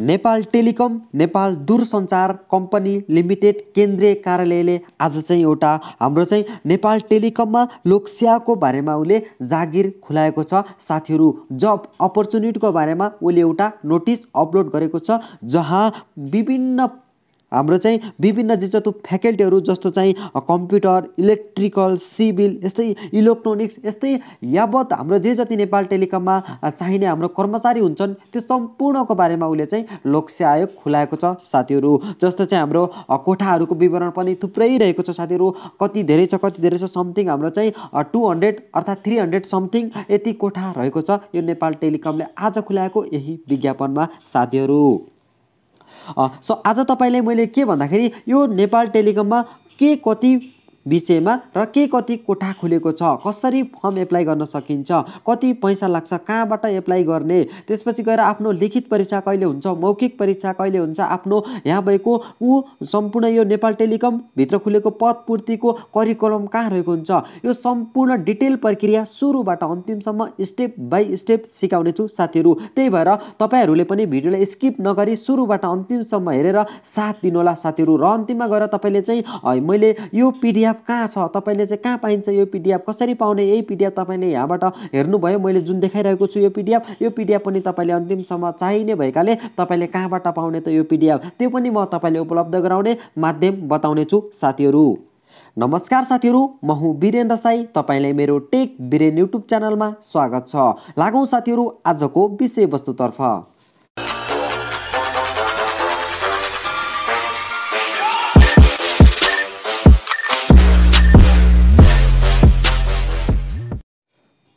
Nepal telecom Nepal दूरसञ्चार company limited केन्द्रीय कार्यालयले आज चाहिँ एउटा हाम्रो चाहिँ नेपाल टेलिकममा लोकसेवाको बारेमा उसले जागिर खुलाएको छ साथीहरू जब अपर्च्युनिटीको बारेमा उसले एउटा नोटिस अपलोड गरेको छ जहाँ विभिन्न हाम्रो चाहिँ विभिन्न जे जस्तो फ्याकल्टीहरू जस्तो चाहिँ कम्प्युटर इलेक्ट्रिकल सिभिल यस्तै इलेक्ट्रोनिक्स यस्तै यावत हाम्रो जे जति नेपाल टेलिकममा चाहिने हाम्रो कर्मचारी हुन्छन् त्यो सम्पूर्णको बारेमा उसले चाहिँ लोकसे आयोग खुलाएको छ साथीहरू जस्तो चाहिँ हाम्रो कोठाहरूको विवरण पनि थुप्रै रहेको छ साथीहरू कति धेरै छ कति धेरै छ समथिङ हाम्रो चाहिँ टु हन्ड्रेड अर्थात् थ्री हन्ड्रेड समथिङ यति कोठा रहेको छ यो नेपाल टेलिकमले आज खुलाएको यही विज्ञापनमा साथीहरू सो आज तपाईँलाई मैले के भन्दाखेरि यो नेपाल टेलिकममा के कति विषयमा र के कति कोठा खुलेको छ कसरी फर्म एप्लाई गर्न सकिन्छ कति पैसा लाग्छ कहाँबाट एप्लाई गर्ने त्यसपछि गएर आफ्नो लिखित परीक्षा कहिले हुन्छ मौखिक परीक्षा कहिले हुन्छ आफ्नो यहाँ भएको ऊ सम्पूर्ण यो नेपाल टेलिकमभित्र खुलेको पदपूर्तिको करिकुलम कहाँ रहेको हुन्छ यो सम्पूर्ण डिटेल प्रक्रिया सुरुबाट अन्तिमसम्म स्टेप बाई स्टेप सिकाउने छु साथीहरू त्यही भएर तपाईँहरूले पनि भिडियोलाई स्किप नगरी सुरुबाट अन्तिमसम्म हेरेर साथ दिनुहोला साथीहरू र अन्तिममा गएर तपाईँले चाहिँ मैले यो पिडिएफ पिडिएफ कहाँ छ तपाईँले चाहिँ कहाँ पाइन्छ यो पिडिएफ कसरी पाउने यही पिडिएफ तपाईँले यहाँबाट हेर्नुभयो मैले जुन देखाइरहेको छु यो पिडिएफ यो पिडिएफ पनि तपाईँले अन्तिमसम्म चाहिने भएकाले तपाईँले कहाँबाट पाउने त यो पिडिएफ त्यो पनि म तपाईँले उपलब्ध गराउने माध्यम बताउने छु साथीहरू नमस्कार साथीहरू म हुँ वीरेन्द्र साई तपाईँलाई मेरो टेक बिरेन युट्युब च्यानलमा स्वागत छ लागौँ साथीहरू आजको विषयवस्तुतर्फ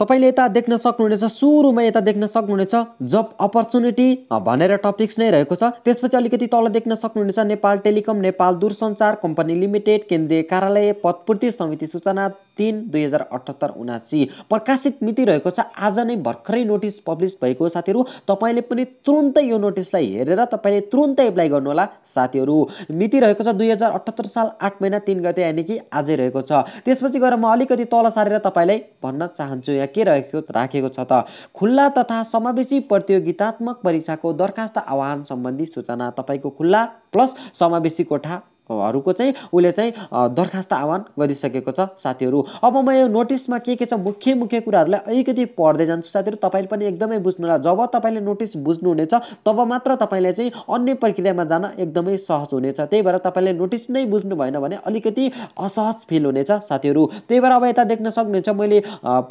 तपाईँले यता देख्न सक्नुहुनेछ सुरुमा यता देख्न सक्नुहुनेछ जब अपर्च्युनिटी भनेर टपिक्स नै रहेको छ त्यसपछि अलिकति तल देख्न सक्नुहुनेछ नेपाल टेलिकम नेपाल दूरसञ्चार कम्पनी लिमिटेड केन्द्रीय कार्यालय पदपूर्ति समिति सूचना तिन दुई हजार अठहत्तर उनासी प्रकाशित मिति रहेको छ आज नै भर्खरै नोटिस पब्लिस भएको हो साथीहरू तपाईँले पनि तुरुन्तै यो नोटिसलाई हेरेर तपाईँले तुरुन्तै एप्लाई गर्नुहोला साथीहरू मिति रहेको छ दुई हजार अठहत्तर साल आठ महिना तिन गते यानि कि आजै रहेको छ त्यसपछि गएर म अलिकति तल सारेर तपाईँलाई भन्न चाहन्छु के रहेको राखेको छ त खुल्ला तथा समावेशी प्रतियोगितात्मक परीक्षाको दरखास्त आह्वान सम्बन्धी सूचना तपाईँको खुल्ला प्लस समावेशी कोठा हरूको चाहिँ उसले चाहिँ दरखास्त आह्वान गरिसकेको छ साथीहरू अब म यो नोटिसमा के के छ मुख्य मुख्य कुराहरूलाई अलिकति पढ्दै जान्छु साथीहरू तपाईँले पनि एकदमै बुझ्नुहोला जब तपाईँले नोटिस बुझ्नुहुनेछ तब मात्र तपाईँलाई चाहिँ अन्य प्रक्रियामा जान एकदमै सहज हुनेछ त्यही भएर तपाईँले नोटिस नै बुझ्नु भएन भने अलिकति असहज फिल हुनेछ साथीहरू त्यही भएर अब यता देख्न सक्नुहुन्छ मैले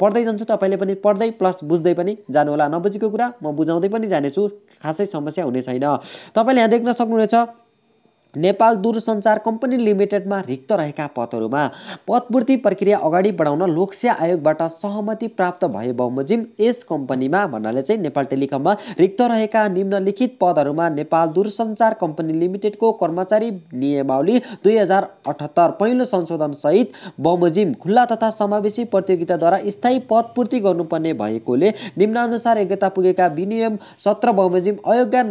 पढ्दै जान्छु तपाईँले पनि पढ्दै प्लस बुझ्दै पनि जानुहोला नबुझेको कुरा म बुझाउँदै पनि जानेछु खासै समस्या हुने छैन तपाईँले यहाँ देख्न सक्नुहुनेछ नेपाल दूरसञ्चार कम्पनी लिमिटेडमा रिक्त रहेका पदहरूमा पदपूर्ति प्रक्रिया अगाडि बढाउन लोकसेवा आयोगबाट सहमति प्राप्त भए बमोजिम यस कम्पनीमा भन्नाले चाहिँ नेपाल टेलिकममा रिक्त रहेका निम्नलिखित पदहरूमा नेपाल दूरसञ्चार कम्पनी लिमिटेडको कर्मचारी नियमावली दुई हजार अठहत्तर पहिलो संशोधनसहित बमोजिम खुल्ला तथा समावेशी प्रतियोगिताद्वारा स्थायी पदपूर्ति गर्नुपर्ने भएकोले निम्नानुसार योग्यता पुगेका विनियम सत्र बमोजिम अयोग्य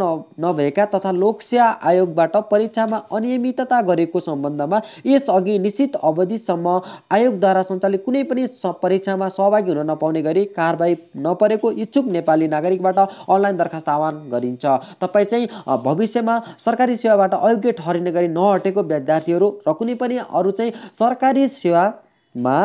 नभएका तथा लोकसेवा आयोगबाट परीक्षामा अनियमितता गरेको सम्बन्धमा यसअघि निश्चित अवधिसम्म आयोगद्वारा सञ्चालित कुनै पनि स परीक्षामा सहभागी हुन नपाउने गरी कारवाही नपरेको इच्छुक नेपाली नागरिकबाट अनलाइन दरखास्त आह्वान गरिन्छ तपाईँ चाहिँ भविष्यमा सरकारी सेवाबाट अयोग्य ठहरिने गरी नहटेको विद्यार्थीहरू र कुनै पनि अरू चाहिँ सरकारी सेवामा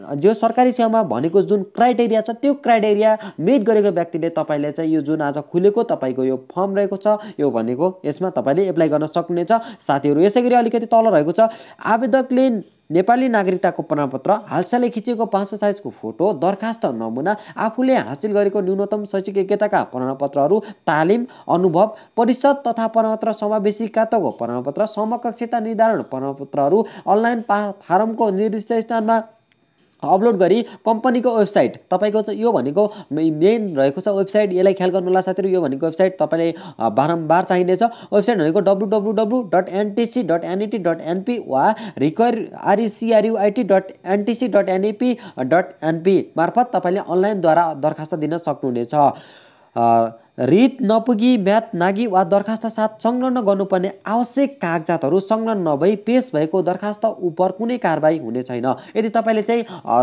जो सरकारी सेवामा भनेको जुन क्राइटेरिया छ त्यो क्राइटेरिया मेट गरेको व्यक्तिले तपाईँले चाहिँ यो जुन आज खुलेको तपाईँको यो फर्म रहेको छ यो भनेको यसमा तपाईँले एप्लाई गर्न सक्नुहुनेछ साथीहरू यसै गरी अलिकति तल रहेको छ आवेदकले नेपाली नागरिकताको प्रमाणपत्र हालसालै खिचेको सौ साइजको फोटो दरखास्त नमुना आफूले हासिल गरेको न्यूनतम शैक्षिक योग्यताका प्रमाणपत्रहरू तालिम अनुभव परिषद तथा प्रमाणपत्र समावेशीकातको प्रमाणपत्र समकक्षता निर्धारण प्रमाणपत्रहरू अनलाइन पा फारमको निर्दिष्ट स्थानमा अपलोड गरी कम्पनीको वेबसाइट तपाईँको चाहिँ यो भनेको मेन रहेको छ वेबसाइट यसलाई ख्याल गर्नु होला साथीहरू यो भनेको वेबसाइट तपाईँले बारम्बार चाहिनेछ वेबसाइट भनेको W W W dot NTC dot NET dot NP वा require RECRUIT dot NTC dot NEP dot NP मार्फत तपाईँले अनलाइनद्वारा दरखास्त दिन सक्नुहुनेछ रित नपुगी म्याद नागी वा दरखास्त साथ संलग्न गर्नुपर्ने आवश्यक कागजातहरू संलग्न नभई पेस भएको दरखास्त उप कुनै कारवाही हुने छैन यदि तपाईँले चाहिँ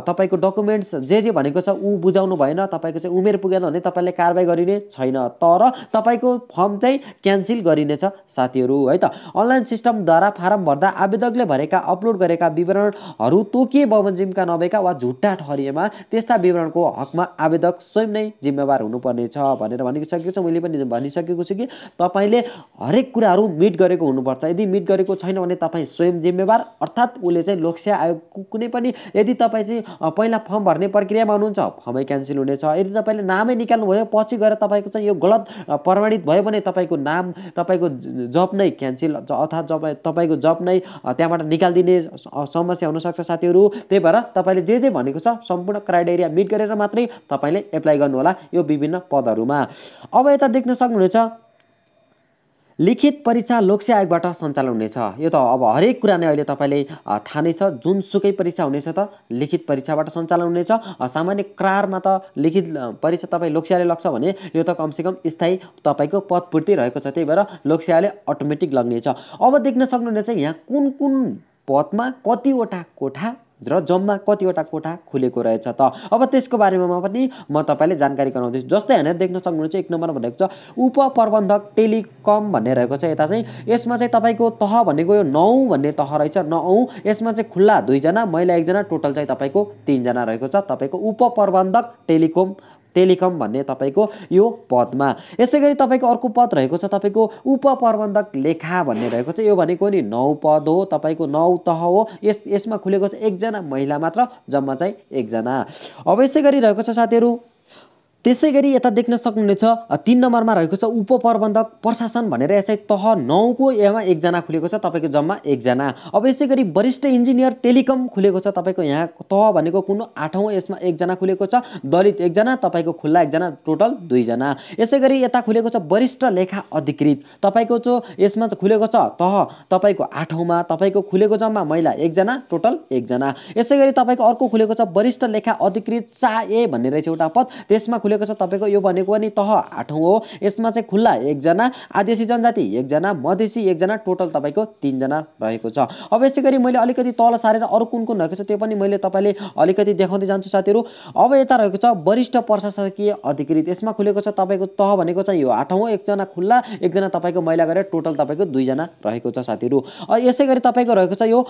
तपाईँको डकुमेन्ट्स जे जे भनेको छ ऊ बुझाउनु भएन तपाईँको चाहिँ उमेर पुगेन भने तपाईँले कारवाही गरिने छैन तर तपाईँको फर्म चाहिँ क्यान्सिल गरिनेछ साथीहरू है त अनलाइन सिस्टमद्वारा फारम भर्दा आवेदकले भरेका अपलोड गरेका विवरणहरू तोकिए बमोजिमका नभएका वा झुट्टा ठहरिएमा त्यस्ता विवरणको हकमा आवेदक स्वयं नै जिम्मेवार हुनुपर्नेछ भनेर भनेको छ भनिसकेको छ मैले पनि भनिसकेको छु कि तपाईँले हरेक कुराहरू मिट गरेको हुनुपर्छ यदि मिट गरेको छैन भने तपाईँ स्वयं जिम्मेवार अर्थात् उसले चाहिँ लोकसेवा आयोगको कुनै पनि यदि तपाईँ चाहिँ पहिला फर्म भर्ने प्रक्रियामा हुनुहुन्छ फर्मै क्यान्सल हुनेछ यदि तपाईँले नामै निकाल्नुभयो पछि गएर तपाईँको चाहिँ यो गलत प्रमाणित भयो भने तपाईँको नाम तपाईँको जब नै क्यान्सल अर्थात् जब तपाईँको जब नै त्यहाँबाट निकालिदिने समस्या हुनसक्छ साथीहरू त्यही भएर तपाईँले जे जे भनेको छ सम्पूर्ण क्राइटेरिया मिट गरेर मात्रै तपाईँले एप्लाई गर्नुहोला यो विभिन्न पदहरूमा अब यता देख्न सक्नुहुनेछ लिखित परीक्षा लोकसे आयोगबाट सञ्चालन हुनेछ यो त अब हरेक कुरा नै अहिले तपाईँले थाहा नै छ जुनसुकै परीक्षा हुनेछ त लिखित परीक्षाबाट सञ्चालन हुनेछ सामान्य करारमा त लिखित परीक्षा तपाईँ लोकसेवाले लग्छ भने यो त कमसेकम स्थायी तपाईँको पदपूर्ति रहेको छ त्यही भएर लोकसेवाले अटोमेटिक लग्नेछ अब देख्न सक्नुहुनेछ यहाँ कुन कुन पदमा कतिवटा कोठा र जम्मा कतिवटा कोठा खुलेको रहेछ त अब त्यसको बारेमा म पनि म तपाईँले जानकारी गराउँदैछु जस्तै यहाँनिर देख्न सक्नुहुन्छ एक नम्बर भनेको छ उपप्रबन्धक टेलिकम भन्ने रहेको छ यता चाहिँ यसमा चाहिँ तपाईँको तह भनेको यो नौ भन्ने तह रहेछ नौ यसमा चाहिँ खुल्ला दुईजना महिला एकजना टोटल चाहिँ तपाईँको तिनजना रहेको छ तपाईँको उपप्रबन्धक टेलिकम टेलिकम भन्ने तपाईँको यो पदमा यसै गरी तपाईँको अर्को पद रहेको छ तपाईँको उपप्रबन्धक लेखा भन्ने रहेको छ यो भनेको नि नौ पद हो तपाईँको नौ तह हो यस यसमा खुलेको छ एकजना महिला मात्र जम्मा चाहिँ एकजना अब यसै गरी रहेको छ साथीहरू त्यसै गरी यता देख्न सक्नुहुनेछ तिन नम्बरमा रहेको छ उपप्रबन्धक प्रशासन भनेर यसै तह नौको यहाँ एकजना खुलेको छ तपाईँको जम्मा एकजना अब यसै गरी वरिष्ठ इन्जिनियर टेलिकम खुलेको छ तपाईँको यहाँ तह भनेको कुन आठौँ यसमा एकजना खुलेको छ दलित एकजना तपाईँको खुल्ला एकजना टोटल दुईजना यसै गरी यता खुलेको छ वरिष्ठ लेखा अधिकृत तपाईँको जो यसमा खुलेको छ तह तपाईँको आठौँमा तपाईँको खुलेको जम्मा महिला एकजना टोटल एकजना यसै गरी तपाईँको अर्को खुलेको छ वरिष्ठ लेखा अधिकृत चा ए भन्ने रहेछ एउटा पद त्यसमा खुलेको छ तपाईँको यो भनेको नि तह आठौँ हो यसमा चाहिँ खुल्ला एकजना आदिवासी जनजाति एकजना मधेसी एकजना टोटल तपाईँको तिनजना रहेको छ अब यसै गरी मैले अलिकति तल सारेर अरू कुन कुन रहेको छ त्यो पनि मैले तपाईँले अलिकति देखाउँदै जान्छु साथीहरू अब यता रहेको छ वरिष्ठ प्रशासकीय अधिकृत यसमा खुलेको छ तपाईँको तह भनेको चाहिँ यो आठौँ हो एकजना खुल्ला एकजना तपाईँको मैला गरेर टोटल तपाईँको दुईजना रहेको छ साथीहरू यसै गरी तपाईँको रहेको छ यो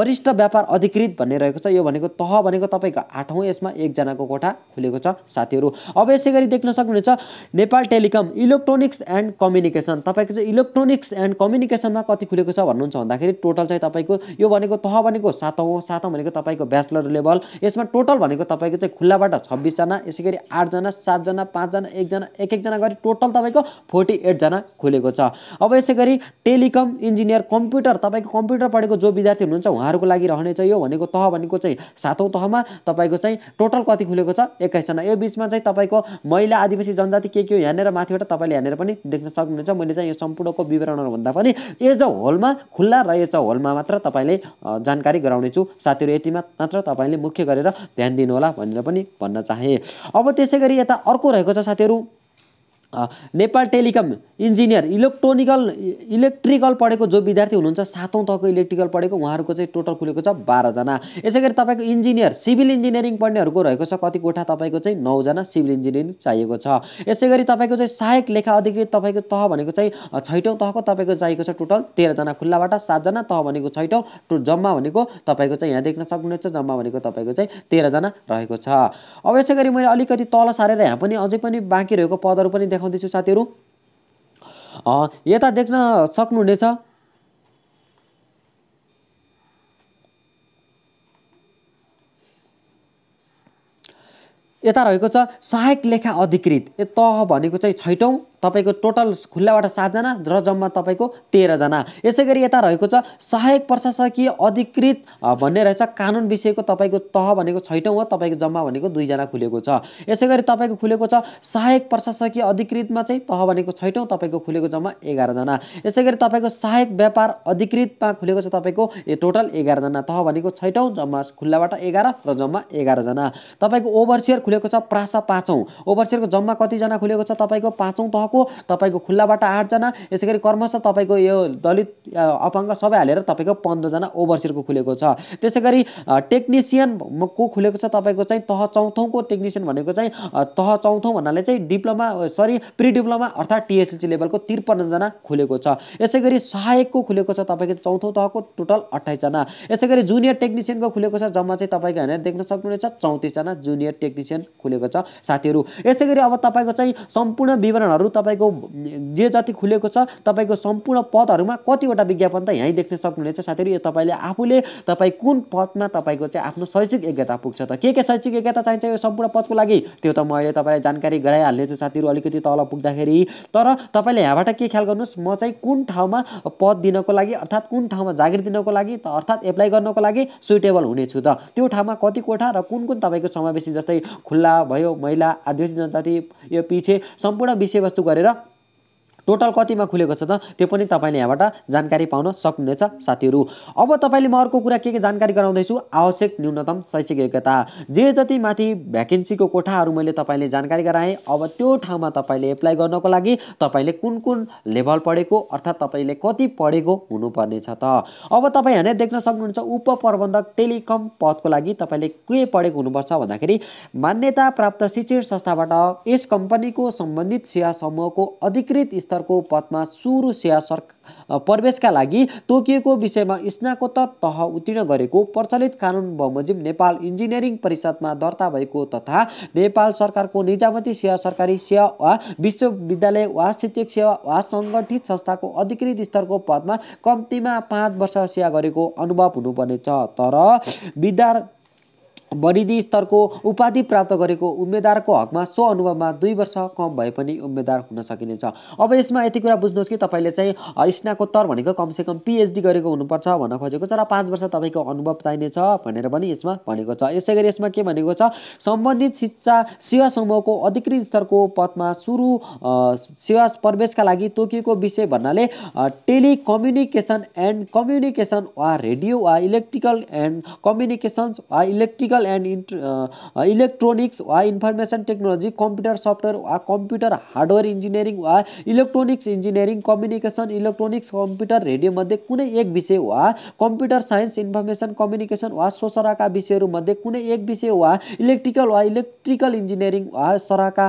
वरिष्ठ व्यापार अधिकृत भन्ने रहेको छ यो भनेको तह भनेको तपाईँको आठौँ यसमा एकजनाको कोठा खुलेको छ साथीहरू अब यसै गरी देख्न सक्नुहुन्छ Nepal Telecom electronics and communication तपाईँको चाहिँ इलेक्ट्रोनिक्स एन्ड कम्युनिकेसनमा कति खुलेको छ भन्नुहुन्छ भन्दाखेरि टोटल चाहिँ तपाईँको यो भनेको तह भनेको सातौँ सातौँ भनेको तपाईँको ब्याचलर लेभल यसमा टोटल भनेको तपाईँको चाहिँ खुल्लाबाट छब्बिसजना यसै गरी आठजना सातजना पाँचजना एकजना एक एकजना गरी टोटल तपाईँको फोर्टी एटजना खुलेको छ अब यसै गरी टेलिकम इन्जिनियर कम्प्युटर तपाईँको कम्प्युटर पढेको जो विद्यार्थी हुनुहुन्छ उहाँहरूको लागि रहनेछ यो भनेको तह भनेको चाहिँ सातौँ तहमा तपाईँको चाहिँ टोटल कति खुलेको छ एक्काइसजना यो बिचमा चाहिँ तपाईँको महिला आदिवासी जनजाति के के हो यहाँनिर माथिबाट तपाईँले यहाँनिर पनि देख्न सक्नुहुन्छ मैले चाहिँ यो सम्पूर्णको भन्दा पनि एज अ होलमा खुल्ला रहेछ होलमा मात्र तपाईँले जानकारी गराउने छु साथीहरू यतिमा मात्र तपाईँले मुख्य गरेर ध्यान दिनुहोला भनेर पनि भन्न चाहे अब त्यसै गरी यता अर्को रहेको छ साथीहरू Nepal telecom engineer electronical electrical पढेको जो विद्यार्थी हुनुहुन्छ सातौँ तहको इलेक्ट्रिकल पढेको उहाँहरूको चाहिँ टोटल खुलेको छ बाह्रजना यसै गरी तपाईँको इन्जिनियर सिभिल इन्जिनियरिङ पढ्नेहरूको रहेको छ कति कोठा तपाईँको चाहिँ नौजना सिभिल इन्जिनियरिङ चाहिएको छ यसै गरी तपाईँको चाहिँ सहायक लेखा अधिकृत तपाईँको तह भनेको चाहिँ छैटौँ तहको तपाईँको चाहिएको छ टोटल तेह्रजना खुल्लाबाट सातजना तह भनेको छैटौँ टो जम्मा भनेको तपाईँको चाहिँ यहाँ देख्न सक्नुहुनेछ जम्मा भनेको तपाईँको चाहिँ तेह्रजना रहेको छ अब यसै गरी मैले अलिकति तल सारेर यहाँ पनि अझै पनि बाँकी रहेको पदहरू पनि देखाउँदैछु साथीहरू यता देख्न सक्नुहुनेछ यता रहेको छ सहायक लेखा अधिकृत ए तह भनेको चाहिँ छैटौँ तपाईँको टोटल खुल्लाबाट सातजना र जम्मा तपाईँको तेह्रजना यसै गरी यता रहेको छ सहायक प्रशासकीय अधिकृत भन्ने रहेछ कानुन विषयको तपाईँको तह भनेको छैटौँ हो तपाईँको जम्मा भनेको दुईजना खुलेको छ यसै गरी तपाईँको खुलेको छ सहायक प्रशासकीय अधिकृतमा चाहिँ तह भनेको छैटौँ तपाईँको खुलेको जम्मा एघारजना यसै गरी तपाईँको सहायक व्यापार अधिकृतमा खुलेको छ तपाईँको टोटल एघारजना तह भनेको छैटौँ जम्मा खुल्लाबाट एघार र जम्मा एघारजना तपाईँको ओभरसियर खुलेको छ प्रासा पाँचौँ ओभरसियरको जम्मा कतिजना खुलेको छ तपाईँको पाँचौँ तह छको तपाईँको खुल्लाबाट आठजना यसै गरी कर्मश तपाईँको यो दलित अपाङ्ग सबै हालेर तपाईँको पन्ध्रजना ओभरसियरको खुलेको छ त्यसै गरी को खुलेको छ तपाईँको चाहिँ तह चौथौँको टेक्निसियन भनेको चाहिँ तह चौथौँ भन्नाले चाहिँ डिप्लोमा सरी प्रि डिप्लोमा अर्थात् टिएसएलसी लेभलको त्रिपन्नजना खुलेको छ यसै गरी सहायकको खुलेको छ तपाईँको चौथौँ तहको टोटल अठाइसजना यसै गरी जुनियर टेक्निसियनको खुलेको छ जम्मा चाहिँ तपाईँको हेरेर देख्न सक्नुहुनेछ चौतिसजना जुनियर टेक्निसियन खुलेको छ साथीहरू यसै गरी अब तपाईँको चाहिँ सम्पूर्ण विवरणहरू तपाईँको जे जति खुलेको छ तपाईँको सम्पूर्ण पदहरूमा कतिवटा विज्ञापन त यहीँ देख्न सक्नुहुनेछ साथीहरू यो तपाईँले आफूले तपाईँ कुन पदमा तपाईँको चाहिँ आफ्नो शैक्षिक योग्यता पुग्छ त के के शैक्षिक योग्यता चाहिन्छ यो सम्पूर्ण पदको लागि त्यो त मैले तपाईँलाई जानकारी गराइहाल्नेछु साथीहरू अलिकति तल पुग्दाखेरि तर तपाईँले यहाँबाट के ख्याल गर्नुहोस् म चाहिँ कुन ठाउँमा पद दिनको लागि अर्थात् कुन ठाउँमा जागिर दिनको लागि त अर्थात् एप्लाई गर्नको लागि सुइटेबल हुनेछु त त्यो ठाउँमा कति कोठा र कुन कुन तपाईँको समावेशी जस्तै खुल्ला भयो महिला आदिवासी जनजाति यो पछि सम्पूर्ण विषयवस्तु गरेर टोटल कतिमा खुलेको छ त त्यो पनि तपाईँले यहाँबाट जानकारी पाउन सक्नुहुनेछ साथीहरू अब तपाईँले म अर्को कुरा के के जानकारी गराउँदैछु आवश्यक न्यूनतम शैक्षिक योग्यता जे जति माथि भ्याकेन्सीको कोठाहरू मैले तपाईँले जानकारी गराएँ अब त्यो ठाउँमा तपाईँले एप्लाई गर्नको लागि तपाईँले कुन कुन लेभल पढेको अर्थात् तपाईँले कति पढेको हुनुपर्नेछ त अब तपाईँ यहाँ देख्न सक्नुहुन्छ उप प्रबन्धक टेलिकम पदको लागि तपाईँले के पढेको हुनुपर्छ भन्दाखेरि मान्यता प्राप्त शिक्षण संस्थाबाट यस कम्पनीको सम्बन्धित सेवा समूहको अधिकृत स्तर सरकारको पदमा सेवा सर प्रवेशका लागि तोकिएको विषयमा स्नाकोत्तर तह उत्तीर्ण गरेको प्रचलित कानुन बमोजिम नेपाल इन्जिनियरिङ परिषदमा दर्ता भएको तथा नेपाल सरकारको निजामती सेवा सरकारी सेवा वा विश्वविद्यालय वा शिक्षक सेवा वा सङ्गठित संस्थाको अधिकृत स्तरको पदमा कम्तीमा पाँच वर्ष सेवा गरेको अनुभव हुनुपर्नेछ तर विद्या वरिदी स्तरको उपाधि प्राप्त गरेको उम्मेद्वारको हकमा सो अनुभवमा दुई वर्ष कम भए पनि उम्मेद्वार हुन सकिनेछ अब यसमा यति कुरा बुझ्नुहोस् कि तपाईँले चाहिँ स्नाकोत्तर भनेको कमसेकम पिएचडी गरेको हुनुपर्छ भन्न खोजेको छ र पाँच वर्ष तपाईँको अनुभव चाहिनेछ भनेर पनि यसमा भनेको छ यसै गरी यसमा के भनेको छ सम्बन्धित शिक्षा सेवा समूहको अधिकृत स्तरको पदमा सुरु सेवा प्रवेशका लागि तोकिएको विषय भन्नाले टेलिकम्युनिकेसन एन्ड कम्युनिकेसन वा रेडियो वा इलेक्ट्रिकल एन्ड कम्युनिकेसन्स वा इलेक्ट्रिकल डिजिटल एन्ड इलेक्ट्रोनिक्स वा इन्फर्मेसन टेक्नोलोजी कम्प्युटर सफ्टवेयर वा कम्प्युटर हार्डवेयर इन्जिनियरिङ वा electronics engineering communication electronics computer रेडियोमध्ये कुनै एक विषय वा कम्प्युटर साइन्स इन्फर्मेसन कम्युनिकेसन वा सोसराका विषयहरूमध्ये कुनै एक विषय वा इलेक्ट्रिकल वा इलेक्ट्रिकल इन्जिनियरिङ वा सराका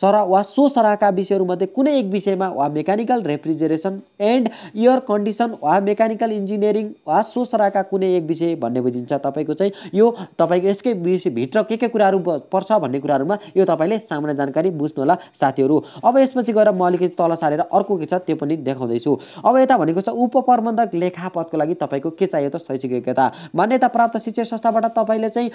सरा वा सो सराका विषयहरूमध्ये कुनै एक विषयमा वा mechanical refrigeration and air condition वा मेकानिकल इन्जिनियरिङ वा सो सराका कुनै एक विषय भन्ने बुझिन्छ तपाईँको चाहिँ यो तपाईँको यसकै विषयभित्र के के कुराहरू पर्छ भन्ने कुराहरूमा यो तपाईँले सामान्य जानकारी बुझ्नु होला साथीहरू अब यसपछि गएर म अलिकति तल सारेर अर्को के छ त्यो पनि देखाउँदैछु अब यता भनेको छ उपप्रबन्धक लेखा लागि तपाईँको के चाहियो त शैक्षिक योग्यता मान्यता प्राप्त शिक्षा संस्थाबाट तपाईँले चाहिँ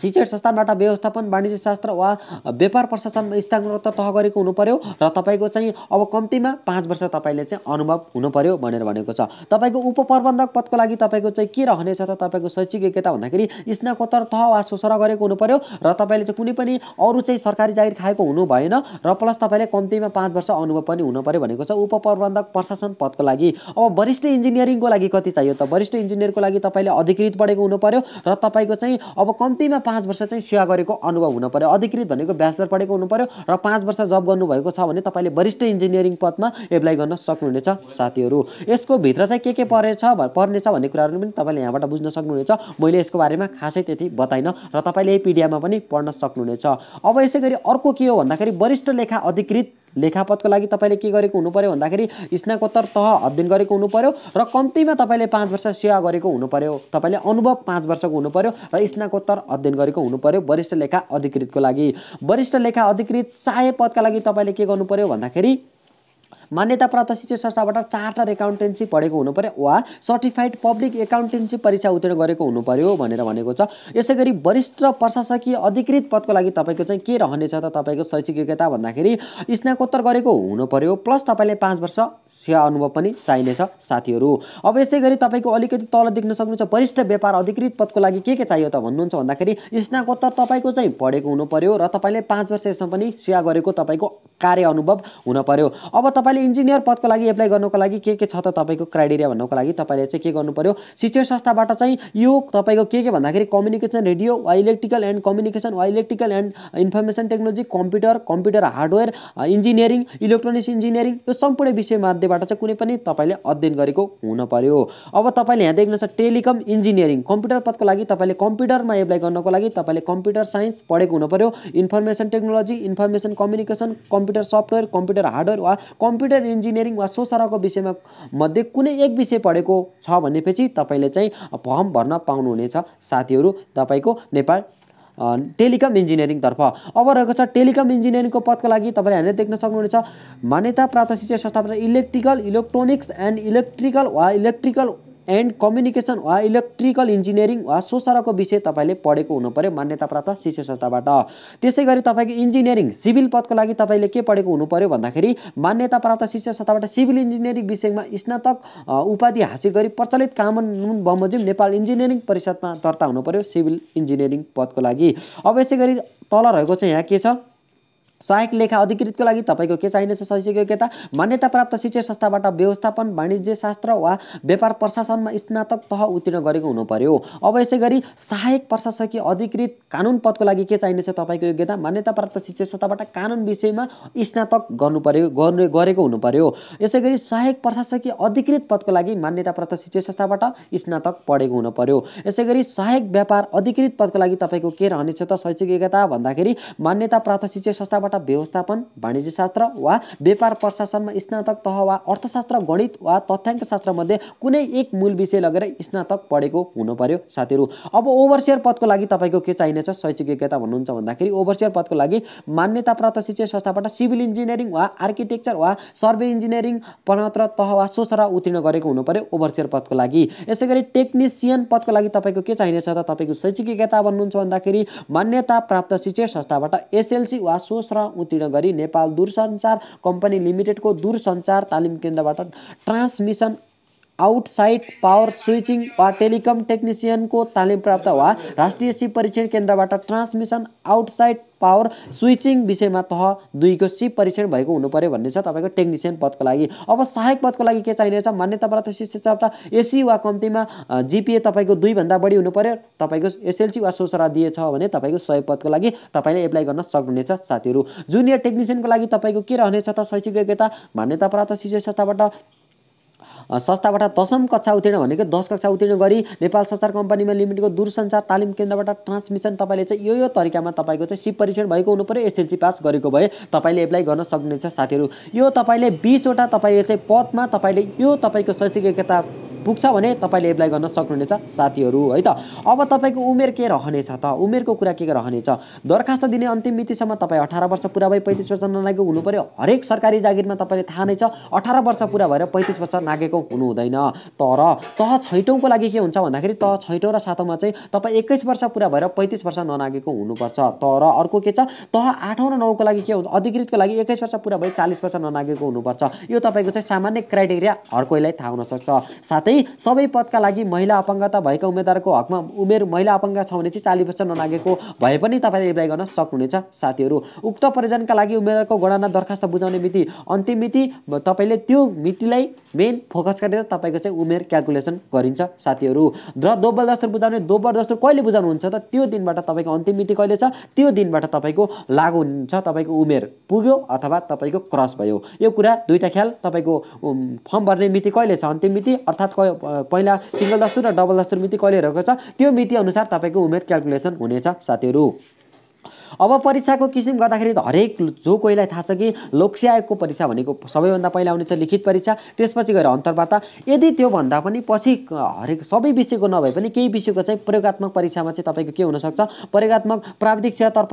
शिक्षण संस्थानबाट व्यवस्थापन वाणिज्य शास्त्र वा व्यापार प्रशासनमा स्नातकोत्तर तह गरेको हुनु पऱ्यो र तपाईँको चाहिँ अब कम्तीमा पाँच वर्ष तपाईँले चाहिँ अनुभव हुनु पऱ्यो भनेर भनेको छ तपाईँको उपप्रबन्धक पदको लागि तपाईँको चाहिँ के रहनेछ त तपाईँको शैक्षिक योग्यता भन्दाखेरि स्नाकोत्तर तह वा सोसरा गरेको हुनु पऱ्यो र तपाईँले चाहिँ कुनै पनि अरू चाहिँ सरकारी जागिर खाएको हुनु भएन र प्लस तपाईँले कम्तीमा पाँच वर्ष अनुभव पनि हुनु पऱ्यो भनेको छ उपप्रबन्धक प्रशासन पदको लागि अब वरिष्ठ इन्जिनियरिङको लागि कति चाहियो त वरिष्ठ इन्जिनियरको लागि तपाईँले अधिकृत पढेको हुनु पऱ्यो र तपाईँको चाहिँ अब कम्तीमा कम्तीमा पाँच वर्ष चाहिँ सेवा गरेको अनुभव हुनु पऱ्यो अधिकृत भनेको ब्याचलर पढेको हुनु पऱ्यो र पाँच वर्ष जब गर्नुभएको छ भने तपाईँले वरिष्ठ इन्जिनियरिङ पदमा एप्लाई गर्न सक्नुहुनेछ साथीहरू यसको भित्र चाहिँ के के परेछ पर्नेछ भन्ने कुराहरू पनि तपाईँले यहाँबाट बुझ्न सक्नुहुनेछ मैले यसको बारेमा खासै त्यति बताइनँ र तपाईँले यही पिडिएमा पनि पढ्न सक्नुहुनेछ अब यसै गरी अर्को के हो भन्दाखेरि वरिष्ठ लेखा अधिकृत लेखापतको लागि तपाईँले के गरेको हुनु पऱ्यो भन्दाखेरि स्नाकोत्तर तह अध्ययन गरेको हुनु पऱ्यो र कम्तीमा तपाईँले पाँच वर्ष सेवा गरेको हुनु पऱ्यो तपाईँले अनुभव पाँच वर्षको हुनु पऱ्यो र स्नाकोत्तर अध्ययन गरेको हुनु पऱ्यो वरिष्ठ लेखा अधिकृतको लागि वरिष्ठ लेखा अधिकृत चाहे पदका लागि तपाईँले के गर्नु पऱ्यो भन्दाखेरि मान्यता प्राप्त शिक्षा संस्थाबाट चार्टर एकाउन्टेन्सी पढेको हुनु पऱ्यो वा सर्टिफाइड पब्लिक एकाउन्टेन्सी परीक्षा उत्तीर्ण गरेको हुनु पऱ्यो भनेर भनेको छ यसै गरी वरिष्ठ प्रशासकीय अधिकृत पदको लागि तपाईँको चाहिँ के रहनेछ त तपाईँको शैक्षिक योग्यता भन्दाखेरि स्नाकोत्तर गरेको हुनु पऱ्यो प्लस तपाईँले पाँच वर्ष सेवा अनुभव पनि चाहिनेछ साथीहरू अब यसै गरी तपाईँको अलिकति तल देख्न सक्नुहुन्छ वरिष्ठ व्यापार अधिकृत पदको लागि के के चाहियो त भन्नुहुन्छ भन्दाखेरि स्नाकोत्तर तपाईँको चाहिँ पढेको हुनु पऱ्यो र तपाईँले पाँच वर्षसम्म पनि सेवा गरेको तपाईँको कार्य अनुभव हुन पऱ्यो अब तपाईँ तपाईँले इन्जिनियर पदको लागि एप्लाई गर्नुको लागि के के छ त तपाईँको क्राइटेरिया भन्नुको लागि तपाईँले चाहिँ के गर्नु पऱ्यो शिक्षण संस्थाबाट चाहिँ यो तपाईँको के के भन्दाखेरि कम्युनिकेसन रेडियो वा इलेक्ट्रिकल एन्ड कम्युनिकेसन वा electrical and information technology computer computer hardware engineering electronics engineering यो सम्पूर्ण विषय माध्यमबाट चाहिँ कुनै पनि तपाईँले अध्ययन गरेको हुन पऱ्यो अब तपाईँले यहाँ देख्नुहोस् टेलिकम इन्जिनियरिङ कम्प्युटर पदको लागि तपाईँले कम्प्युटरमा एप्लाई गर्नको लागि तपाईँले कम्प्युटर साइन्स पढेको हुनु पऱ्यो information technology information communication computer software computer hardware वा कम्प्युटर कम्प्युटर इन्जिनियरिङ वा सो सरको विषयमा मध्ये कुनै एक विषय पढेको छ भनेपछि तपाईँले चाहिँ फर्म भर्न पाउनुहुनेछ साथीहरू तपाईँको नेपाल टेलिकम इन्जिनियरिङतर्फ अब रहेको छ टेलिकम इन्जिनियरिङको पदको लागि तपाईँले हामीले देख्न सक्नुहुनेछ मान्यता प्राप्त शिक्षा संस्थाबाट इलेक्ट्रिकल इलेक्ट्रोनिक्स एन्ड इलेक्ट्रिकल वा इलेक्ट्रिकल एन्ड कम्युनिकेसन वा इलेक्ट्रिकल इन्जिनियरिङ वा सो विषय तपाईँले पढेको हुनु पऱ्यो प्राप्त शिक्षा संस्थाबाट त्यसै गरी तपाईँको इन्जिनियरिङ सिभिल पदको लागि तपाईँले के पढेको हुनु पऱ्यो भन्दाखेरि मान्यता प्राप्त शिक्षा संस्थाबाट सिभिल इन्जिनियरिङ विषयमा स्नातक उपाधि हासिल गरी प्रचलित कानुन बमोजिम नेपाल इन्जिनियरिङ परिषदमा दर्ता हुनु पऱ्यो सिभिल इन्जिनियरिङ पदको लागि अब यसै गरी तल रहेको चाहिँ यहाँ के छ सहायक लेखा अधिकृतको लागि तपाईँको के चाहिनेछ शैक्षिक योग्यता मान्यता प्राप्त शिक्षा संस्थाबाट व्यवस्थापन वाणिज्य शास्त्र वा व्यापार प्रशासनमा स्नातक तह उत्तीर्ण गरेको हुनु पर्यो अब यसै गरी सहायक प्रशासकीय अधिकृत कानुन पदको लागि के चाहिनेछ तपाईँको योग्यता मान्यता प्राप्त शिक्षा संस्थाबाट कानुन विषयमा स्नातक गर्नु पर्यो गर्ने गरेको हुनु पर्यो यसै गरी सहायक प्रशासकीय अधिकृत पदको लागि मान्यता प्राप्त शिक्षा संस्थाबाट स्नातक पढेको हुनु पर्यो यसै गरी सहायक व्यापार अधिकृत पदको लागि तपाईँको के रहनेछ त शैक्षिक योग्यता भन्दाखेरि मान्यता प्राप्त शिक्षा संस्था शाखाबाट व्यवस्थापन वाणिज्यशास्त्र वा व्यापार प्रशासनमा स्नातक तह वा अर्थशास्त्र गणित वा तथ्याङ्क शास्त्रमध्ये कुनै एक मूल विषय लगेर स्नातक पढेको हुनु पर्यो साथीहरू अब ओभरसियर पदको लागि तपाईँको के चाहिनेछ शैक्षिक योग्यता भन्नुहुन्छ भन्दाखेरि ओभरसियर पदको लागि मान्यता प्राप्त शिक्षण संस्थाबाट सिभिल इन्जिनियरिङ वा आर्किटेक्चर वा सर्वे इन्जिनियरिङ पनात्र तह वा सोसरा उत्तीर्ण गरेको हुनु पर्यो ओभरसियर पदको लागि यसै गरी टेक्निसियन पदको लागि तपाईँको के चाहिनेछ त तपाईँको शैक्षिक योग्यता भन्नुहुन्छ भन्दाखेरि मान्यता प्राप्त शिक्षा संस्थाबाट एसएलसी वा सोस सत्र उत्तीर्ण गरी नेपाल दूरसञ्चार कम्पनी लिमिटेडको दूरसञ्चार तालिम केन्द्रबाट ट्रान्समिसन आउटसाइड पावर स्विचिङ वा टेलिकम टेक्निसियनको तालिम प्राप्त वा राष्ट्रिय सिप परीक्षण केन्द्रबाट ट्रान्समिसन आउटसाइड पावर स्विचिङ विषयमा तह दुईको सिप परीक्षण भएको हुनु पऱ्यो भन्ने छ तपाईँको टेक्निसियन पदको लागि अब सहायक पदको लागि के चाहिनेछ शिक्षा प्राप्त एसी वा कम्तीमा जिपिए तपाईँको दुईभन्दा बढी हुनु पऱ्यो तपाईँको एसएलसी वा सोसरा दिएछ भने तपाईँको सहयोग पदको लागि तपाईँले एप्लाई गर्न सक्नुहुनेछ साथीहरू जुनियर टेक्निसियनको लागि तपाईँको के रहनेछ त शैक्षिक योग्यता मान्यता प्राप्त शिक्षा संस्थाबाट संस्थाबाट दशम कक्षा उत्तीर्ण भनेको दस कक्षा उत्तीर्ण गरी नेपाल संसार कम्पनीमा लिमिटेडको दूरसञ्चार तालिम केन्द्रबाट ट्रान्समिसन तपाईँले चाहिँ यो यो तरिकामा तपाईँको चाहिँ सिप परीक्षण भएको हुनु पऱ्यो एसएलसी पास गरेको भए तपाईँले एप्लाई गर्न सक्नुहुन्छ साथीहरू यो तपाईँले बिसवटा तपाईँले चाहिँ पदमा तपाईँले यो तपाईँको शैक्षिक एकता पुग्छ भने तपाईँले एप्लाई गर्न सक्नुहुनेछ साथीहरू है त अब तपाईँको उमेर के रहनेछ त उमेरको कुरा के रहनेछ दरखास्त दिने अन्तिम मितिसम्म तपाईँ अठार वर्ष पुरा भई पैँतिस वर्ष नलागेको हुनु पऱ्यो हरेक सरकारी जागिरमा तपाईँले थाहा नै छ अठार वर्ष पुरा भएर पैँतिस वर्ष नागेको हुनु हुँदैन तर तह छैटौँको लागि के हुन्छ भन्दाखेरि तह छैटौँ र सातौँमा चाहिँ तपाईँ एक्काइस वर्ष पुरा भएर पैँतिस वर्ष ननागेको हुनुपर्छ तर अर्को के छ तह आठौँ र नौको लागि के हुन्छ अधिकृतको लागि एक्काइस वर्ष पुरा भई चालिस वर्ष ननागेको हुनुपर्छ यो तपाईँको चाहिँ सामान्य क्राइटेरिया हर कोहीलाई थाहा हुनसक्छ साथै चाहिँ सबै पदका लागि महिला अपङ्गता भएका उम्मेद्वारको हकमा उमेर महिला अपाङ्ग छ भने चाहिँ चालिस वर्ष नलागेको भए पनि तपाईँले एप्लाई गर्न सक्नुहुनेछ साथीहरू उक्त परिजनका लागि उमेरको गणना दरखास्त बुझाउने मिति अन्तिम मिति तपाईँले त्यो मितिलाई मेन फोकस गरेर तपाईँको चाहिँ उमेर क्यालकुलेसन गरिन्छ साथीहरू र दोब्बर दस्तुर बुझाउने दोब्बर दस्तुर कहिले बुझाउनुहुन्छ त त्यो दिनबाट तपाईँको अन्तिम मिति कहिले छ त्यो दिनबाट तपाईँको लागु हुन्छ तपाईँको उमेर पुग्यो अथवा तपाईँको क्रस भयो यो कुरा दुईवटा ख्याल तपाईँको फर्म भर्ने मिति कहिले छ अन्तिम मिति अर्थात् पहिला सिङ्गल दस्तुर र डबल दस्तुर मिति कहिले रहेको छ त्यो मिति अनुसार तपाईँको उमेर क्यालकुलेसन हुनेछ साथीहरू अब परीक्षाको किसिम गर्दाखेरि त हरेक जो कोहीलाई थाहा छ कि लोकसे आयोगको परीक्षा भनेको सबैभन्दा पहिला आउनेछ लिखित परीक्षा त्यसपछि गएर अन्तर्वार्ता यदि त्योभन्दा पनि पछि हरेक सबै विषयको नभए पनि केही विषयको चाहिँ प्रयोगत्मक परीक्षामा चाहिँ तपाईँको के हुनसक्छ प्रयोगत्मक प्राविधिक सेवातर्फ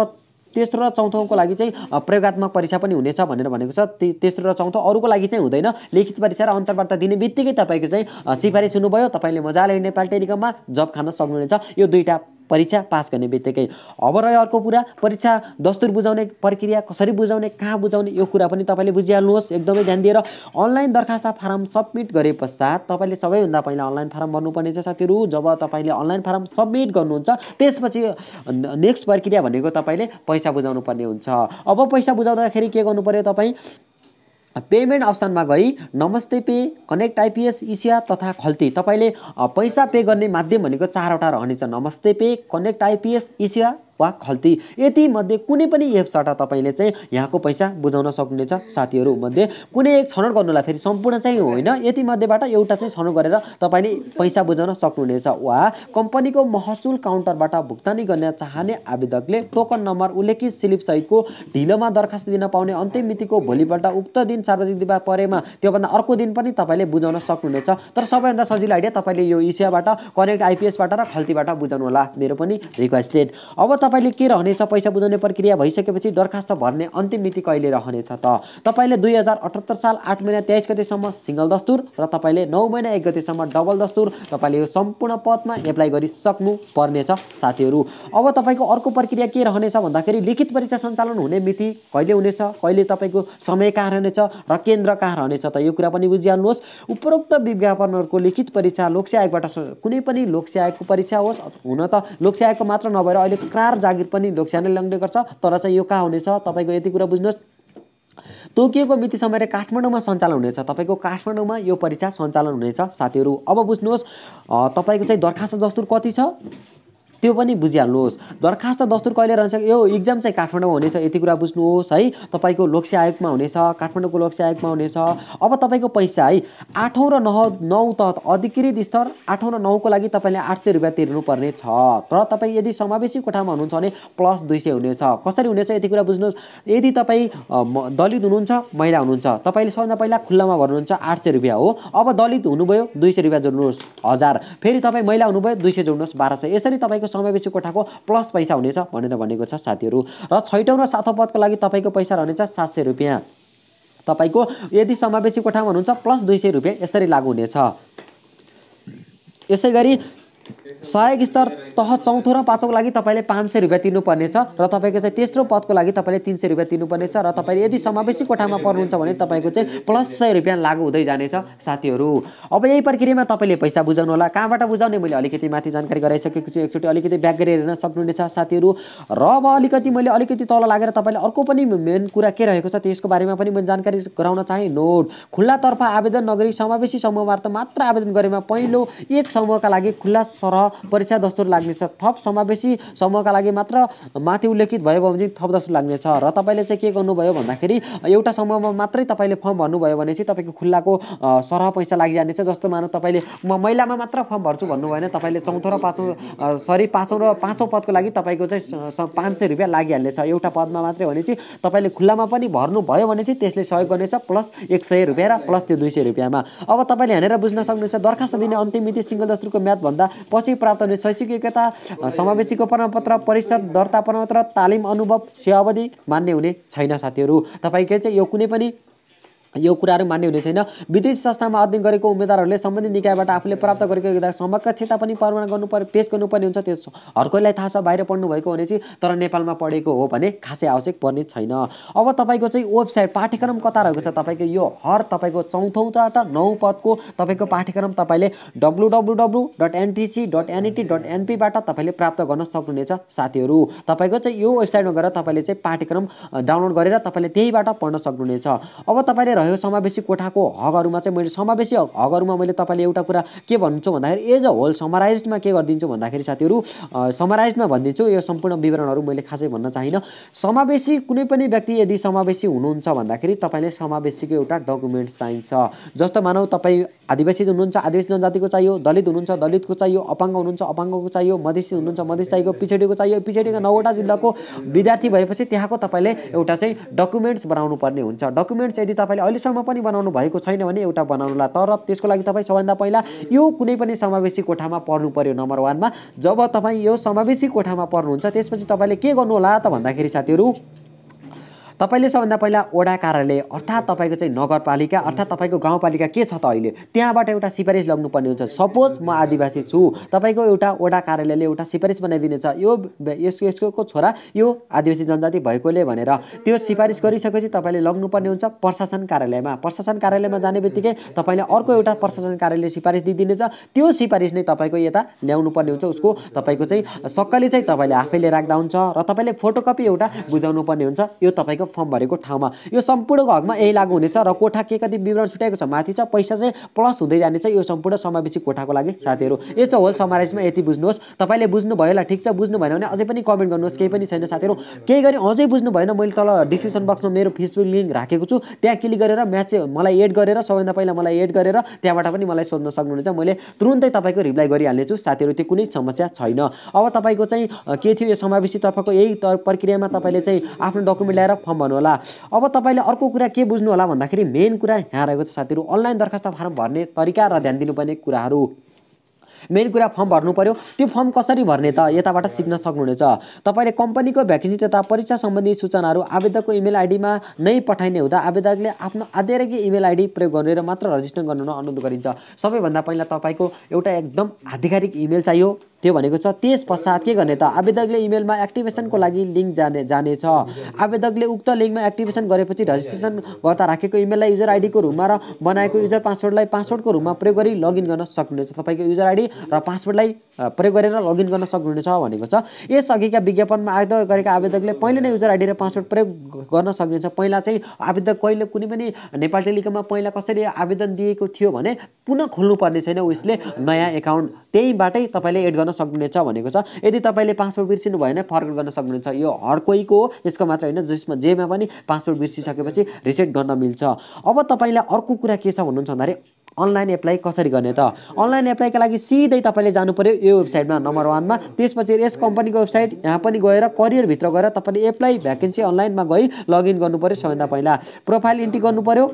तेस्रो र चौथोको लागि चाहिँ प्रयोगत्मक परीक्षा पनि हुनेछ भनेर भनेको छ तेस्रो र चौथो अरूको लागि चाहिँ हुँदैन लिखित परीक्षा र अन्तर्वार्ता दिने बित्तिकै तपाईँको चाहिँ सिफारिस हुनुभयो तपाईँले मजाले नेपाल टेलिकममा जब खान सक्नुहुनेछ यो दुईवटा परीक्षा पास गर्ने बित्तिकै अब रह्यो अर्को कुरा परीक्षा दस्तुर बुझाउने प्रक्रिया कसरी बुझाउने कहाँ बुझाउने यो कुरा पनि तपाईँले बुझिहाल्नुहोस् एकदमै ध्यान दिएर अनलाइन दरखास्त फारम सब्मिट गरे पश्चात तपाईँले सबैभन्दा पहिला अनलाइन फारम भर्नुपर्नेछ साथीहरू जब तपाईँले अनलाइन फारम सब्मिट गर्नुहुन्छ त्यसपछि नेक्स्ट प्रक्रिया भनेको तपाईँले पैसा बुझाउनु पर्ने हुन्छ अब पैसा बुझाउँदाखेरि के गर्नु पऱ्यो तपाईँ पेमेन्ट अप्सनमा गई नमस्ते पे कनेक्ट आइपिएस इसिया तथा खल्ती तपाईँले पैसा पे गर्ने माध्यम भनेको चारवटा रहनेछ नमस्ते पे कनेक्ट आइपिएस इसिया वा खल्ती यति मध्ये कुनै पनि एप्सबाट तपाईँले चाहिँ यहाँको पैसा बुझाउन सक्नुहुनेछ साथीहरू मध्ये कुनै एक छनौट गर्नुलाई फेरि सम्पूर्ण चाहिँ होइन यति मध्येबाट एउटा चाहिँ छनौट गरेर तपाईँले पैसा बुझाउन सक्नुहुनेछ वा कम्पनीको महसुल काउन्टरबाट भुक्तानी गर्न चाहने आवेदकले टोकन नम्बर उल्लेखित स्लिपसहितको ढिलोमा दरखास्त दिन पाउने अन्तिम मितिको भोलिपल्ट उक्त दिन सार्वजनिक दिवा परेमा त्योभन्दा अर्को दिन पनि तपाईँले बुझाउन सक्नुहुनेछ तर सबैभन्दा सजिलो आइडिया तपाईँले यो इसियाबाट कनेक्ट आइपिएसबाट र खल्तीबाट बुझाउनु होला मेरो पनि रिक्वेस्टेड अब तपाईँ तपाईँले के रहनेछ पैसा बुझाउने प्रक्रिया भइसकेपछि दरखास्त भर्ने अन्तिम मिति कहिले रहनेछ त तपाईँले दुई हजार अठहत्तर साल आठ महिना तेइस गतिसम्म सिङ्गल दस्तुर र तपाईँले नौ महिना एक गतिसम्म डबल दस्तुर तपाईँले यो सम्पूर्ण पदमा एप्लाई गरिसक्नु पर्नेछ साथीहरू अब तपाईँको अर्को प्रक्रिया के रहनेछ भन्दाखेरि लिखित परीक्षा सञ्चालन हुने मिति कहिले हुनेछ कहिले तपाईँको समय कहाँ रहनेछ र केन्द्र कहाँ रहनेछ त यो कुरा पनि बुझिहाल्नुहोस् उपरोक्त विज्ञापनहरूको लिखित परीक्षा लोकसेवा आयोगबाट कुनै पनि लोकसेवा आयोगको परीक्षा होस् हुन त लोकसेवा आयोगको मात्र नभएर अहिले क्रार जागिर पनि ढोक्स्यानै ल्याउने गर्छ तर चाहिँ यो कहाँ हुनेछ तपाईँको यति कुरा बुझ्नुहोस् तोकिएको मिति समय काठमाडौँमा सञ्चालन हुनेछ तपाईँको काठमाडौँमा यो परीक्षा सञ्चालन हुनेछ साथीहरू अब बुझ्नुहोस् तपाईँको चाहिँ दरखास्त दस्तुर कति छ त्यो पनि बुझिहाल्नुहोस् दरखास्त दस्तुर कहिले रहन्छ यो इक्जाम चाहिँ काठमाडौँमा हुनेछ यति कुरा बुझ्नुहोस् है तपाईँको लोकसेवा आयोगमा हुनेछ काठमाडौँको लोकसे आयोगमा हुनेछ अब तपाईँको पैसा है आठौँ र नौ नौ तहत अधिकृत स्तर आठौँ र नौको लागि तपाईँले आठ सय रुपियाँ तिर्नुपर्ने छ तर तपाईँ यदि समावेशी कोठामा हुनुहुन्छ भने प्लस दुई सय हुनेछ कसरी हुनेछ यति कुरा बुझ्नुहोस् यदि तपाईँ दलित हुनुहुन्छ महिला हुनुहुन्छ तपाईँले सबभन्दा पहिला खुल्लामा भर्नुहुन्छ आठ सय रुपियाँ हो अब दलित हुनुभयो दुई सय रुपियाँ जोड्नुहोस् हजार फेरि तपाईँ महिला हुनुभयो दुई सय जोड्नुहोस् बाह्र सय यसरी तपाईँको समावेशी कोठाको प्लस पैसा हुनेछ भनेर भनेको छ साथीहरू र छैटौँ र सातौँ पदको लागि तपाईँको पैसा रहनेछ सात सय रुपियाँ तपाईँको यदि समावेशी कोठामा हुनुहुन्छ प्लस दुई सय रुपियाँ यसरी लागु हुनेछ यसै गरी सहायक स्तर तह चौथो र पाँचौँको लागि तपाईँले पाँच सय रुपियाँ तिर्नुपर्नेछ र तपाईँको चाहिँ तेस्रो पदको लागि तपाईँले तिन सय रुपियाँ तिर्नुपर्नेछ र तपाईँले यदि समावेशी कोठामा पर्नुहुन्छ भने तपाईँको चाहिँ प्लस सय रुपियाँ लागु हुँदै जानेछ साथीहरू अब यही प्रक्रियामा तपाईँले पैसा बुझाउनु होला कहाँबाट बुझाउने मैले अलिकति माथि जानकारी गराइसकेको छु एकचोटि अलिकति ब्याक गरेर हेर्न सक्नुहुनेछ साथीहरू र अब अलिकति मैले अलिकति तल लागेर तपाईँले अर्को पनि मेन कुरा के रहेको छ त्यसको बारेमा पनि मैले जानकारी गराउन चाहेँ नोट खुल्लातर्फ आवेदन नगरी समावेशी समूहबाट मात्र आवेदन गरेमा पहिलो एक समूहका लागि खुल्ला सरह परीक्षा दस्तुर लाग्नेछ थप समावेशी समूहका लागि मात्र माथि उल्लेखित भयो भने चाहिँ थप दस्तुर लाग्नेछ र तपाईँले चाहिँ के गर्नुभयो भन्दाखेरि एउटा समूहमा मात्रै तपाईँले फर्म भर्नुभयो भने चाहिँ तपाईँको खुल्लाको सरह पैसा लागिजानेछ जस्तो मानव तपाईँले म महिलामा मात्र फर्म भर्छु भन्नुभयो भने तपाईँले चौथो र पाँचौँ सरी पाँचौँ र पाँचौँ पदको लागि तपाईँको चाहिँ पाँच सय रुपियाँ लागिहाल्नेछ एउटा पदमा मात्रै भने चाहिँ तपाईँले खुल्लामा पनि भर्नुभयो भने चाहिँ त्यसले सहयोग गर्नेछ प्लस एक सय रुपियाँ र प्लस त्यो दुई सय रुपियाँमा अब तपाईँले हेरेर बुझ्न सक्नुहुन्छ दरखास्त दिने अन्तिम मिति सिङ्गल दस्तुरको म्याथभन्दा पछि प्राप्त हुने शैक्षिक एकता समावेशीको प्रमाणपत्र परिषद दर्ता प्रमाणपत्र तालिम अनुभव सेवावधि मान्य हुने छैन साथीहरू के चाहिँ यो कुनै पनि यो कुराहरू मान्य हुने छैन विदेशी संस्थामा अध्ययन गरेको उम्मेद्वारहरूले सम्बन्धित निकायबाट आफूले प्राप्त गरेको समकक्षता पनि प्रमाण गर्नु पर् पेस गर्नुपर्ने हुन्छ त्यो हर थाहा छ बाहिर पढ्नु भएको भने चाहिँ तर नेपालमा पढेको हो भने खासै आवश्यक पर्ने छैन अब तपाईँको चाहिँ वेबसाइट पाठ्यक्रम कता रहेको छ तपाईँको यो हर तपाईँको चौथौबाट नौ पदको तपाईँको पाठ्यक्रम तपाईँले W W W dot NTC dot NET dot एनपीबाट तपाईँले प्राप्त गर्न सक्नुहुनेछ साथीहरू तपाईँको चाहिँ यो वेबसाइटमा गएर तपाईँले चाहिँ पाठ्यक्रम डाउनलोड गरेर तपाईँले त्यहीबाट पढ्न सक्नुहुनेछ अब तपाईँले रह्यो समावेशी कोठाको हकहरूमा चाहिँ मैले समावेशी हकहरूमा मैले तपाईँले एउटा कुरा के भन्नुहुन्छ भन्दाखेरि एज अ होल समराइजमा के गरिदिन्छु भन्दाखेरि साथीहरू समराइजमा भनिदिन्छु यो सम्पूर्ण विवरणहरू मैले खासै भन्न चाहिनँ समावेशी कुनै पनि व्यक्ति यदि समावेशी हुनुहुन्छ भन्दाखेरि तपाईँले समावेशीको एउटा डकुमेन्ट चाहिन्छ जस्तो मानौ तपाईँ आदिवासी हुनुहुन्छ आदिवासी जनजातिको चाहियो दलित हुनुहुन्छ दलितको चाहियो अपाङ्ग हुनुहुन्छ अपाङ्गको चाहियो मधेसी हुनुहुन्छ मधेस चाहिएको पिछडीको चाहियो पिछडीको नौवटा जिल्लाको विद्यार्थी भएपछि त्यहाँको तपाईँले एउटा चाहिँ डकुमेन्ट्स बनाउनु पर्ने हुन्छ डकुमेन्ट्स यदि तपाईँले अहिलेसम्म पनि बनाउनु भएको छैन भने एउटा बनाउनुलाई तर त्यसको लागि तपाईँ सबभन्दा पहिला यो कुनै पनि समावेशी कोठामा पर्नु पऱ्यो नम्बर वानमा जब तपाईँ यो समावेशी कोठामा पर्नुहुन्छ त्यसपछि तपाईँले के गर्नुहोला त भन्दाखेरि साथीहरू तपाईँले सबभन्दा पहिला वडा कार्यालय अर्थात् तपाईँको चाहिँ नगरपालिका अर्थात् तपाईँको गाउँपालिका के छ त अहिले त्यहाँबाट एउटा सिफारिस लग्नुपर्ने हुन्छ सपोज म आदिवासी छु तपाईँको एउटा वडा कार्यालयले एउटा सिफारिस बनाइदिनेछ यो यसको यसको छोरा यो आदिवासी जनजाति भएकोले भनेर त्यो सिफारिस गरिसकेपछि तपाईँले लग्नुपर्ने हुन्छ प्रशासन कार्यालयमा प्रशासन कार्यालयमा जाने बित्तिकै तपाईँले अर्को एउटा प्रशासन कार्यालयले सिफारिस दिइदिनेछ त्यो सिफारिस नै तपाईँको यता ल्याउनु पर्ने हुन्छ उसको तपाईँको चाहिँ सक्कली चाहिँ तपाईँले आफैले राख्दा हुन्छ र तपाईँले फोटोकपी एउटा बुझाउनु पर्ने हुन्छ यो तपाईँको फर्म भरेको ठाउँमा यो सम्पूर्णको हकमा यही लागू हुनेछ र कोठा के कति विवरण छुट्याएको छ माथि छ पैसा चाहिँ प्लस हुँदै जानेछ यो सम्पूर्ण समावेशी कोठाको लागि साथीहरू यो चाहिँ होल समावेशमा यति बुझ्नुहोस् तपाईँले बुझ्नु भयो होला ठिक छ बुझ्नु भएन भने अझै पनि कमेन्ट गर्नुहोस् केही पनि छैन साथीहरू केही गरी अझै बुझ्नु भएन मैले तल डिस्क्रिप्सन बक्समा मेरो फेसबुक लिङ्क राखेको छु त्यहाँ क्लिक गरेर म्याच मलाई एड गरेर सबैभन्दा पहिला मलाई एड गरेर त्यहाँबाट पनि मलाई सोध्न सक्नुहुन्छ मैले तुरुन्तै तपाईँको रिप्लाई गरिहाल्नेछु साथीहरू त्यो कुनै समस्या छैन अब तपाईँको चाहिँ के थियो यो समावेशी तर्फको यही प्रक्रियामा तपाईँले चाहिँ आफ्नो डकुमेन्ट ल्याएर फर्म भन्नुहोला अब तपाईँले अर्को कुरा के बुझ्नु होला भन्दाखेरि मेन कुरा यहाँ रहेको छ साथीहरू अनलाइन दरखास्त फारम भर्ने तरिका र ध्यान दिनुपर्ने कुराहरू मेन कुरा फर्म भर्नु पऱ्यो त्यो फर्म कसरी भर्ने त यताबाट सिक्न सक्नुहुनेछ तपाईँले कम्पनीको भ्याकेन्सी तथा परीक्षा सम्बन्धी सूचनाहरू आवेदकको इमेल आइडीमा नै पठाइने हुँदा आवेदकले आफ्नो आधेरकी इमेल आइडी प्रयोग गरेर मात्र रजिस्टर गर्नु अनुरोध गरिन्छ सबैभन्दा पहिला तपाईँको एउटा एकदम आधिकारिक इमेल चाहियो त्यो भनेको छ त्यस पश्चात के गर्ने त आवेदकले इमेलमा एक्टिभेसनको लागि लिङ्क जाने जानेछ आवेदकले उक्त लिङ्कमा एक्टिभेसन गरेपछि रजिस्ट्रेसन गर्दा राखेको इमेललाई युजर आइडीको रूपमा र बनाएको युजर पासवर्डलाई पासवर्डको रूपमा प्रयोग गरी लगइन गर्न सक्नुहुनेछ तपाईँको युजर आइडी र पासवर्डलाई प्रयोग गरेर लगइन गर्न सक्नुहुनेछ भनेको छ यसअघिका विज्ञापनमा आग्रह गरेका आवेदकले पहिले नै युजर आइडी र पासवर्ड प्रयोग गर्न सक्नेछ पहिला चाहिँ आवेदक कहिले कुनै पनि नेपाल टेलिकममा पहिला कसरी आवेदन दिएको थियो भने पुनः खोल्नुपर्ने छैन उसले नयाँ एकाउन्ट त्यहीबाटै तपाईँले एड गर्न गर्न सक्नुहुनेछ भनेको छ यदि तपाईँले पासवर्ड बिर्सिनु भयो भने फर्गट गर्न सक्नुहुन्छ यो हर कोहीको हो यसको मात्र होइन जसमा जेमा पनि पासवर्ड बिर्सिसकेपछि रिसेट गर्न मिल्छ अब तपाईँलाई अर्को कुरा के छ भन्नुहुन्छ भन्दाखेरि अनलाइन एप्लाई कसरी गर्ने त अनलाइन एप्लाईका लागि सिधै तपाईँले जानु पऱ्यो यो वेबसाइटमा नम्बर वानमा त्यसपछि यस कम्पनीको वेबसाइट यहाँ पनि गएर करियरभित्र गएर तपाईँले एप्लाई भ्याकेन्सी अनलाइनमा गई लगइन गर्नु पऱ्यो सबैभन्दा पहिला प्रोफाइल इन्ट्री गर्नु पऱ्यो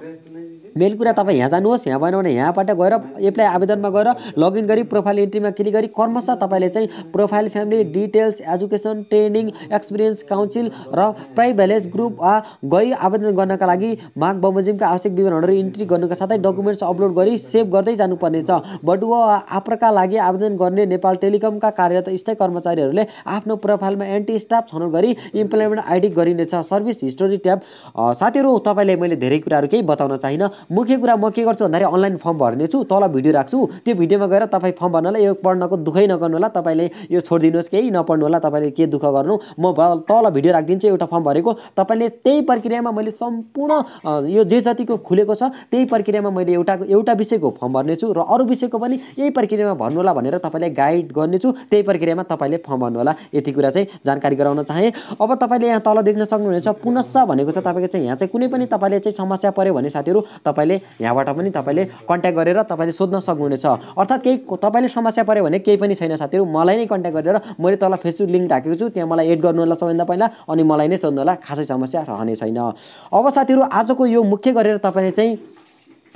मेल कुरा तपाईँ यहाँ जानुहोस् यहाँ भएन भने यहाँबाट गएर एप्लाई आवेदनमा गएर लगइन गरी प्रोफाइल इन्ट्रीमा क्लिक गरी कर्मश तपाईँले चाहिँ profile family details education training experience council र प्राइ भ्यालेज ग्रुप वा गई आवेदन गर्नका लागि माग बमोजिमका आवश्यक विवरणहरू इन्ट्री गर्नुका साथै डकुमेन्ट्स अपलोड गरी सेभ गर्दै जानुपर्नेछ बटुवा आप्रका लागि आवेदन गर्ने नेपाल टेलिकमका कार्यरत स्थायी कर्मचारीहरूले आफ्नो प्रोफाइलमा एन्टी स्टाफ छनौट गरी इम्प्लोइमेन्ट आइडी गरिनेछ सर्भिस हिस्टोरी ट्याब साथीहरू तपाईँले मैले धेरै कुराहरू केही बताउन चाहिँ मुख्य कुरा म के गर्छु भन्दाखेरि अनलाइन फर्म भर्नेछु तल भिडियो राख्छु त्यो भिडियोमा गएर तपाईँ फर्म होला यो पढ्नको दुःखै नगर्नु होला तपाईँले यो छोडिदिनुहोस् केही नपढ्नु होला तपाईँले के दुःख गर्नु म तल भिडियो राखिदिन्छु एउटा फर्म भरेको तपाईँले त्यही प्रक्रियामा मैले सम्पूर्ण यो जे जतिको खुलेको छ त्यही प्रक्रियामा मैले एउटा एउटा विषयको फर्म भर्नेछु र अरू विषयको पनि यही प्रक्रियामा भर्नु होला भनेर तपाईँले गाइड गर्नेछु त्यही प्रक्रियामा तपाईँले फर्म भर्नु होला यति कुरा चाहिँ जानकारी गराउन चाहेँ अब तपाईँले यहाँ तल देख्न सक्नुहुनेछ पुनस्स भनेको छ तपाईँको चाहिँ यहाँ चाहिँ कुनै पनि तपाईँले चाहिँ समस्या पऱ्यो भने साथीहरू तपाईँ तपाईँले यहाँबाट पनि तपाईँले कन्ट्याक्ट गरेर तपाईँले सोध्न सक्नुहुनेछ अर्थात् केही तपाईँले समस्या पऱ्यो भने केही पनि छैन साथीहरू मलाई नै कन्ट्याक्ट गरेर मैले तल फेसबुक लिङ्क राखेको छु त्यहाँ मलाई एड गर्नु होला सबैभन्दा पहिला अनि मलाई नै सोध्नु होला खासै समस्या रहने छैन अब साथीहरू आजको यो मुख्य गरेर तपाईँले चाहिँ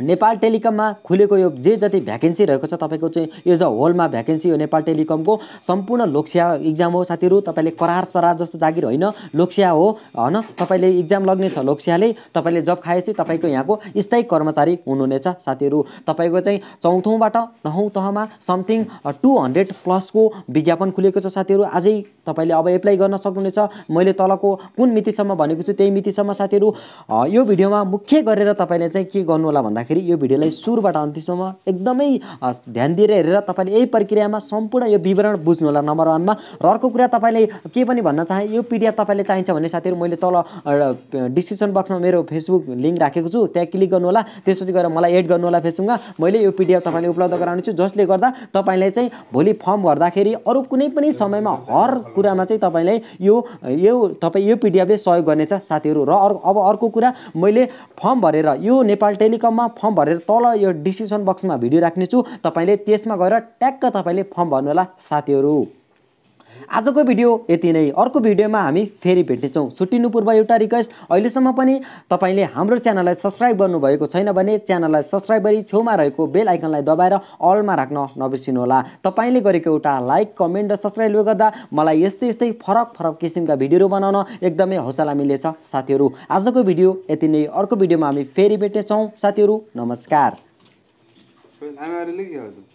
नेपाल टेलिकममा खुलेको यो जे जति भ्याकेन्सी रहेको छ तपाईँको चाहिँ यो ज होलमा भ्याकेन्सी हो नेपाल टेलिकमको सम्पूर्ण लोकसेवा इक्जाम हो साथीहरू तपाईँले करार सरार जस्तो जागिर होइन लोकसेवा हो होइन तपाईँले इक्जाम लग्नेछ लोकसेवाले तपाईँले जब खाएपछि तपाईँको यहाँको स्थायी कर्मचारी हुनुहुनेछ साथीहरू तपाईँको चाहिँ चौथौँबाट नौ तहमा समथिङ टु हन्ड्रेड प्लसको विज्ञापन खुलेको छ साथीहरू आजै तपाईँले अब एप्लाई गर्न सक्नुहुनेछ मैले तलको कुन मितिसम्म भनेको छु त्यही मितिसम्म साथीहरू यो भिडियोमा मुख्य गरेर तपाईँले चाहिँ के गर्नु होला भन्दाखेरि गर्दाखेरि यो भिडियोलाई सुरुबाट अन्तिसम्म एकदमै ध्यान दिएर हेरेर तपाईँले यही प्रक्रियामा सम्पूर्ण यो विवरण बुझ्नु होला नम्बर वानमा र अर्को कुरा तपाईँले के पनि भन्न चाहे यो पिडिएफ तपाईँले चाहिन्छ भन्ने साथीहरू मैले तल डिस्क्रिप्सन बक्समा मेरो फेसबुक लिङ्क राखेको छु त्यहाँ क्लिक गर्नुहोला त्यसपछि गएर मलाई एड गर्नुहोला फेसबुकमा मैले यो पिडिएफ तपाईँले उपलब्ध गराउनेछु जसले गर्दा तपाईँले चाहिँ भोलि फर्म भर्दाखेरि अरू कुनै पनि समयमा हर कुरामा चाहिँ तपाईँलाई यो यो तपाईँ यो पिडिएफले सहयोग गर्नेछ साथीहरू र अर्को अब अर्को कुरा मैले फर्म भरेर यो नेपाल टेलिकममा फर्म भरेर तल यो डिस्क्रिप्सन बक्समा भिडियो राख्नेछु तपाईँले त्यसमा गएर ट्याक्क तपाईँले फर्म भर्नुहोला साथीहरू आजको भिडियो यति नै अर्को भिडियोमा हामी फेरि भेट्नेछौँ छुट्टिनु पूर्व एउटा रिक्वेस्ट अहिलेसम्म पनि तपाईँले हाम्रो च्यानललाई सब्सक्राइब गर्नुभएको छैन भने च्यानललाई सब्सक्राइब गरी छेउमा रहेको बेल आइकनलाई दबाएर अलमा राख्न नबिर्सिनुहोला तपाईँले गरेको एउटा लाइक कमेन्ट र सब्सक्राइबले गर्दा मलाई यस्तै यस्तै फरक फरक किसिमका भिडियोहरू बनाउन एकदमै हौसला मिलेछ साथीहरू आजको भिडियो यति नै अर्को भिडियोमा हामी फेरि भेट्नेछौँ साथीहरू नमस्कार